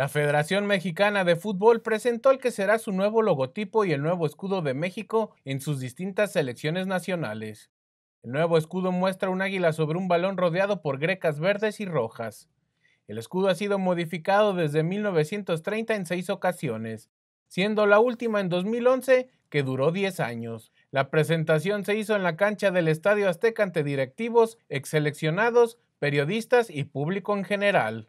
La Federación Mexicana de Fútbol presentó el que será su nuevo logotipo y el nuevo escudo de México en sus distintas selecciones nacionales. El nuevo escudo muestra un águila sobre un balón rodeado por grecas verdes y rojas. El escudo ha sido modificado desde 1930 en seis ocasiones, siendo la última en 2011 que duró 10 años. La presentación se hizo en la cancha del Estadio Azteca ante directivos, exseleccionados, periodistas y público en general.